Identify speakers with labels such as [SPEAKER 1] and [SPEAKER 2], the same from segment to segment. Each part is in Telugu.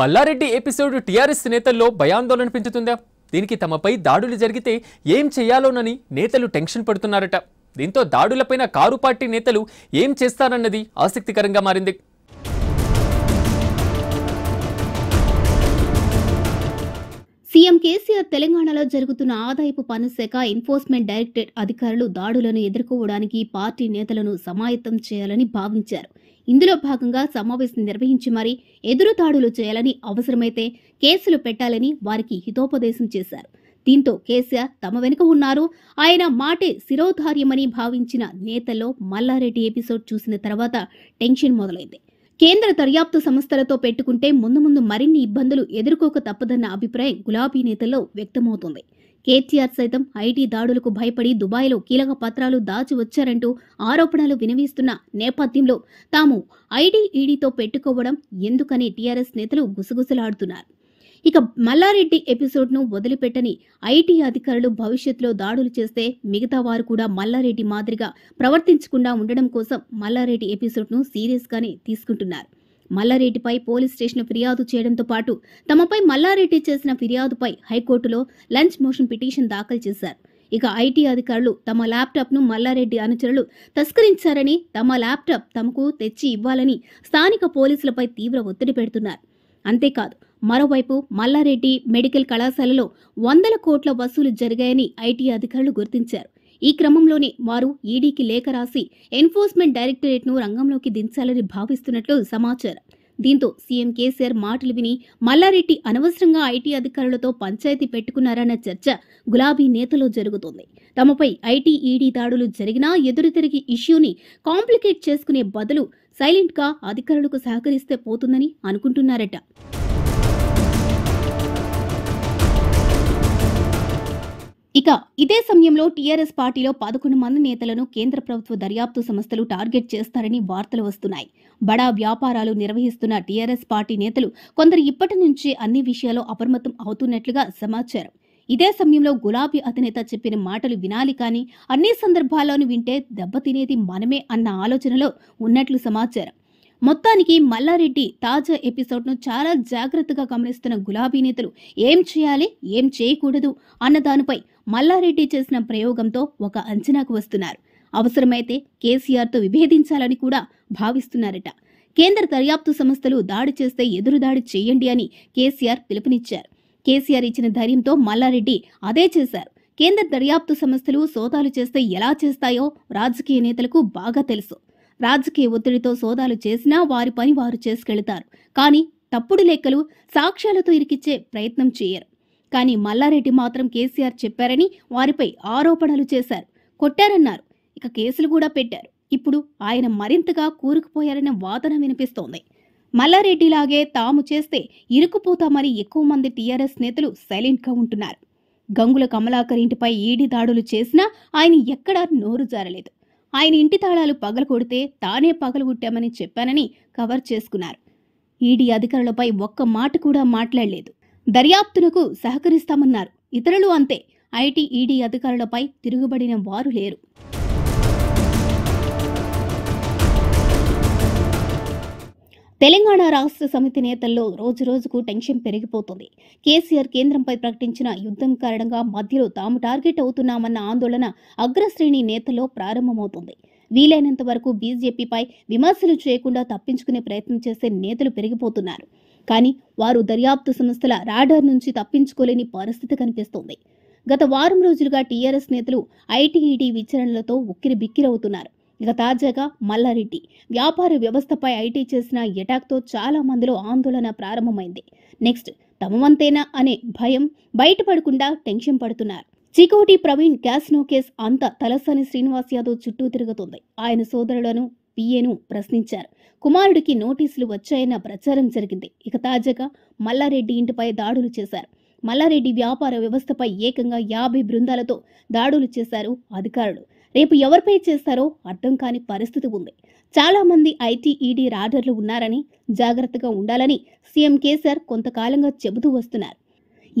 [SPEAKER 1] మల్లారెడ్డి ఎపిసోడ్ టీఆర్ఎస్ నేతల్లో భయాందోళన పెంచుతుందా దీనికి తమపై దాడులు జరిగితే ఏం చేయాలోనని నేతలు టెన్షన్ పడుతున్నారట దీంతో దాడులపైన కారు పార్టీ నేతలు ఏం చేస్తారన్నది ఆసక్తికరంగా మారింది సీఎం కేసీఆర్ తెలంగాణలో జరుగుతున్న ఆదాయపు పన్ను శాఖ ఎన్ఫోర్స్మెంట్ డైరెక్టరేట్ అధికారులు దాడులను ఎదుర్కోవడానికి పార్టీ నేతలను సమాయత్తం చేయాలని భావించారు ఇందులో భాగంగా సమావేశం నిర్వహించి మరీ ఎదురుదాడులు చేయాలని అవసరమైతే కేసులు పెట్టాలని వారికి హితోపదేశం చేశారు దీంతో కేసీఆర్ తమ వెనుక ఉన్నారు ఆయన మాటే శిరోధార్యమని భావించిన నేతల్లో మల్లారెడ్డి ఎపిసోడ్ చూసిన తర్వాత టెన్షన్ మొదలైంది కేంద్ర దర్యాప్తు సంస్థలతో పెట్టుకుంటే ముందు ముందు మరిన్ని ఇబ్బందులు ఎదుర్కోక తప్పదన్న అభిప్రాయం గులాబీ నేతల్లో వ్యక్తమవుతోంది కేటీఆర్ సైతం ఐటీ దాడులకు భయపడి దుబాయ్లో కీలక పత్రాలు దాచి వచ్చారంటూ ఆరోపణలు వినవిస్తున్న నేపథ్యంలో తాము ఐడీ ఈడీతో పెట్టుకోవడం ఎందుకని టీఆర్ఎస్ నేతలు గుసగుసలాడుతున్నారు ఇక మల్లారెడ్డి ఎపిసోడ్ను వదిలిపెట్టని ఐటీ అధికారులు భవిష్యత్తులో దాడులు చేస్తే మిగతా వారు కూడా మల్లారెడ్డి మాదిరిగా ప్రవర్తించకుండా ఉండడం కోసం మల్లారెడ్డి ఎపిసోడ్ను సీరియస్గానే తీసుకుంటున్నారు మల్లారెడ్డిపై పోలీస్ స్టేషన్ ఫిర్యాదు చేయడంతో పాటు తమపై మల్లారెడ్డి చేసిన ఫిర్యాదుపై హైకోర్టులో లంచ్ మోషన్ పిటిషన్ దాఖలు చేశారు ఇక ఐటీ అధికారులు తమ ల్యాప్టాప్ను మల్లారెడ్డి అనుచరులు తస్కరించారని తమ ల్యాప్టాప్ తమకు తెచ్చి ఇవ్వాలని స్థానిక పోలీసులపై తీవ్ర ఒత్తిడి పెడుతున్నారు అంతేకాదు మరోవైపు మల్లారెడ్డి మెడికల్ కళాశాలలో వందల కోట్ల వసూలు జరిగాయని ఐటీ అధికారులు గుర్తించారు ఈ క్రమంలోనే వారు ఈడీకి లేఖ రాసి ఎన్ఫోర్స్మెంట్ డైరెక్టరేట్ను రంగంలోకి దించాలని భావిస్తున్నట్లు సమాచారం దీంతో సీఎం కేసీఆర్ మాటలు విని మల్లారెడ్డి అనవసరంగా ఐటీ అధికారులతో పంచాయతీ పెట్టుకున్నారన్న చర్చ గులాబీ నేతలో జరుగుతోంది తమపై ఐటీ ఈడీ దాడులు జరిగినా ఎదురు తిరిగి ఇష్యూని కాంప్లికేట్ చేసుకునే బదులు సైలెంట్గా అధికారులకు సహకరిస్తే పోతుందని అనుకుంటున్నారట ఇక ఇదే సమయంలో టీఆర్ఎస్ పార్టీలో పదకొండు మంది నేతలను కేంద్ర ప్రభుత్వ దర్యాప్తు సంస్థలు టార్గెట్ చేస్తారని వార్తలు వస్తున్నాయి బడా వ్యాపారాలు నిర్వహిస్తున్న టీఆర్ఎస్ పార్టీ నేతలు కొందరు ఇప్పటి నుంచే అన్ని విషయాల్లో అప్రమత్తం అవుతున్నట్లుగా సమాచారం ఇదే సమయంలో గులాబీ అధినేత చెప్పిన మాటలు వినాలి కానీ అన్ని సందర్భాల్లోనూ వింటే దెబ్బతినేది మనమే అన్న ఆలోచనలో ఉన్నట్లు సమాచారం మొత్తానికి మల్లారెడ్డి తాజా ఎపిసోడ్ను చాలా జాగ్రత్తగా గమనిస్తున్న గులాబీ నేతలు ఏం చేయాలి ఏం చేయకూడదు అన్న దానిపై మల్లారెడ్డి చేసిన ప్రయోగంతో ఒక అంచనాకు వస్తున్నారు అవసరమైతే కేసీఆర్తో విభేదించాలని కూడా భావిస్తున్నారట కేంద్ర దర్యాప్తు సంస్థలు దాడి చేస్తే ఎదురుదాడి చేయండి అని కేసీఆర్ పిలుపునిచ్చారు కేసీఆర్ ఇచ్చిన ధైర్యంతో మల్లారెడ్డి అదే చేశారు కేంద్ర దర్యాప్తు సంస్థలు సోదాలు చేస్తే ఎలా చేస్తాయో రాజకీయ నేతలకు బాగా తెలుసు రాజకీయ ఒత్తిడితో సోదాలు చేసినా వారి పని వారు చేసుకెళ్తారు కానీ తప్పుడు లెక్కలు సాక్ష్యాలతో ఇరికిచ్చే ప్రయత్నం చేయరు కానీ మల్లారెడ్డి మాత్రం కేసీఆర్ చెప్పారని వారిపై ఆరోపణలు చేశారు కొట్టారన్నారు ఇక కేసులు కూడా పెట్టారు ఇప్పుడు ఆయన మరింతగా కూరుకుపోయారనే వాదన వినిపిస్తోంది మల్లారెడ్డిలాగే తాము చేస్తే ఇరుక్కుపోతామని ఎక్కువ మంది టీఆర్ఎస్ నేతలు సైలెంట్గా ఉంటున్నారు గంగుల కమలాకర్ ఇంటిపై ఈడి దాడులు చేసినా ఆయన ఎక్కడా నోరు జారలేదు ఆయన ఇంటి తాళాలు కొడితే తానే పగలగొట్టామని చెప్పానని కవర్ చేసుకున్నారు ఈడీ అధికారులపై ఒక్క మాట కూడా మాట్లాడలేదు దర్యాప్తునకు సహకరిస్తామన్నారు ఇతరులు అంతే ఐటీ ఈడీ అధికారులపై తిరుగుబడిన వారు లేరు తెలంగాణ రాష్ట్ర సమితి నేతల్లో రోజు రోజుకు టెన్షన్ పెరిగిపోతుంది కేసీఆర్ కేంద్రంపై ప్రకటించిన యుద్ధం కారణంగా మధ్యలో తాము టార్గెట్ అవుతున్నామన్న ఆందోళన అగ్రశ్రేణి నేతల్లో ప్రారంభమవుతుంది వీలైనంత వరకు బీజేపీపై విమర్శలు చేయకుండా తప్పించుకునే ప్రయత్నం చేసే నేతలు పెరిగిపోతున్నారు కానీ వారు దర్యాప్తు సంస్థల రాడార్ నుంచి తప్పించుకోలేని పరిస్థితి కనిపిస్తోంది గత వారం రోజులుగా టీఆర్ఎస్ నేతలు ఐటీఈటీ విచారణలతో ఉక్కిరి బిక్కిరవుతున్నారు ఇక తాజాగా మల్లారెడ్డి వ్యాపార వ్యవస్థపై ఐటీ చేసిన ఎటాక్తో చాలా మందిలో ఆందోళన ప్రారంభమైంది నెక్స్ట్ తమవంతేనా అనే భయం బయటపడకుండా టెన్షన్ పడుతున్నారు చికోటి ప్రవీణ్ క్యాస్నో కేసు అంతా తలసాని శ్రీనివాస్ యాదవ్ చుట్టూ తిరుగుతుంది ఆయన సోదరులను పిఏను ప్రశ్నించారు కుమారుడికి నోటీసులు వచ్చాయన్న ప్రచారం జరిగింది ఇక తాజాగా మల్లారెడ్డి ఇంటిపై దాడులు చేశారు మల్లారెడ్డి వ్యాపార వ్యవస్థపై ఏకంగా యాభై బృందాలతో దాడులు చేశారు అధికారులు రేపు ఎవరిపై చేస్తారో అర్థం కాని పరిస్థితి ఉంది చాలామంది ఐటీ ఈడీ రాడర్లు ఉన్నారని జాగ్రత్తగా ఉండాలని సీఎం కేసీఆర్ కొంతకాలంగా చెబుతూ వస్తున్నారు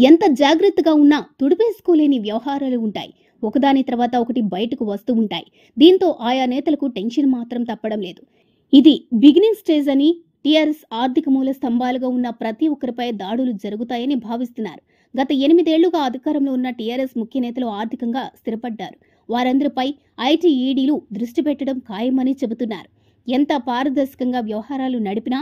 [SPEAKER 1] ఎంత జాగ్రత్తగా ఉన్నా తుడిపేసుకోలేని వ్యవహారాలు ఉంటాయి ఒకదాని తర్వాత ఒకటి బయటకు వస్తూ ఉంటాయి దీంతో ఆయా నేతలకు టెన్షన్ మాత్రం తప్పడం లేదు ఇది బిగినింగ్ స్టేజ్ అని టీఆర్ఎస్ ఆర్థిక మూల స్తంభాలుగా ఉన్న ప్రతి ఒక్కరిపై దాడులు జరుగుతాయని భావిస్తున్నారు గత ఎనిమిదేళ్లుగా అధికారంలో ఉన్న టీఆర్ఎస్ ముఖ్య నేతలు ఆర్థికంగా స్థిరపడ్డారు వారందరిపై ఐటీ ఈడీలు దృష్టి పెట్టడం ఖాయమని చెబుతున్నారు ఎంత పారదర్శకంగా వ్యవహారాలు నడిపినా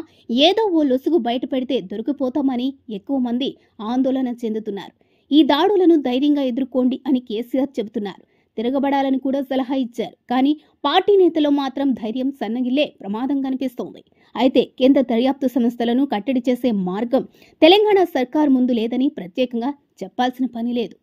[SPEAKER 1] ఏదో ఓ లొసుగు బయటపెడితే దొరికిపోతామని ఎక్కువ మంది ఆందోళన చెందుతున్నారు ఈ దాడులను ధైర్యంగా ఎదుర్కోండి అని కేసీఆర్ చెబుతున్నారు తిరగబడాలని కూడా సలహా ఇచ్చారు కానీ పార్టీ నేతలు మాత్రం ధైర్యం సన్నగిల్లే ప్రమాదం కనిపిస్తోంది అయితే కేంద్ర దర్యాప్తు సంస్థలను కట్టడి చేసే మార్గం తెలంగాణ సర్కార్ ముందు లేదని ప్రత్యేకంగా చెప్పాల్సిన పని లేదు